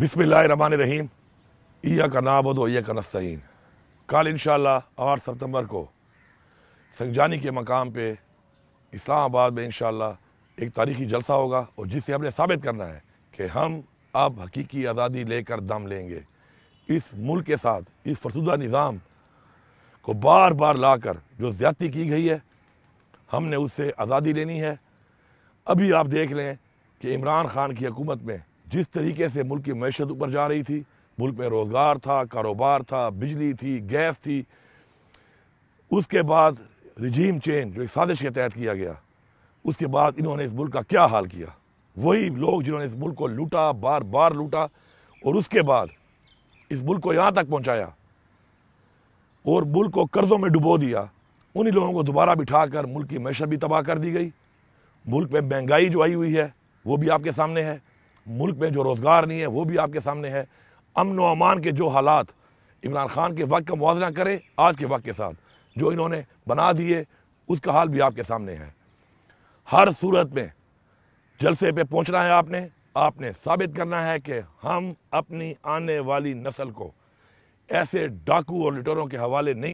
بسم اللہ الرحمن الرحیم کا نابد و عیّّیہ کا نستعین کل انشاءاللہ آٹھ ستمبر کو سنگجانی کے مقام پہ اسلام آباد میں انشاءاللہ ایک تاریخی جلسہ ہوگا اور جس سے ہم نے ثابت کرنا ہے کہ ہم اب حقیقی آزادی لے کر دم لیں گے اس ملک کے ساتھ اس فرسودہ نظام کو بار بار لا کر جو زیادتی کی گئی ہے ہم نے اس سے آزادی لینی ہے ابھی آپ دیکھ لیں کہ عمران خان کی حکومت میں جس طریقے سے ملک کی معیشت اوپر جا رہی تھی ملک میں روزگار تھا کاروبار تھا بجلی تھی گیس تھی اس کے بعد رجیم چینج جو ایک سازش کے تحت کیا گیا اس کے بعد انہوں نے اس ملک کا کیا حال کیا وہی لوگ جنہوں نے اس ملک کو لوٹا بار بار لوٹا اور اس کے بعد اس ملک کو یہاں تک پہنچایا اور ملک کو قرضوں میں ڈبو دیا انہی لوگوں کو دوبارہ بٹھا کر ملک کی معیشت بھی تباہ کر دی گئی ملک میں مہنگائی جو آئی ہوئی ہے وہ بھی آپ کے سامنے ہے ملک میں جو روزگار نہیں ہے وہ بھی آپ کے سامنے ہے امن و امان کے جو حالات عمران خان کے وقت کا موازنہ کرے آج کے وقت کے ساتھ جو انہوں نے بنا دیے اس کا حال بھی آپ کے سامنے ہے ہر صورت میں جلسے پہ پہنچنا ہے آپ نے آپ نے ثابت کرنا ہے کہ ہم اپنی آنے والی نسل کو ایسے ڈاکو اور لٹوروں کے حوالے نہیں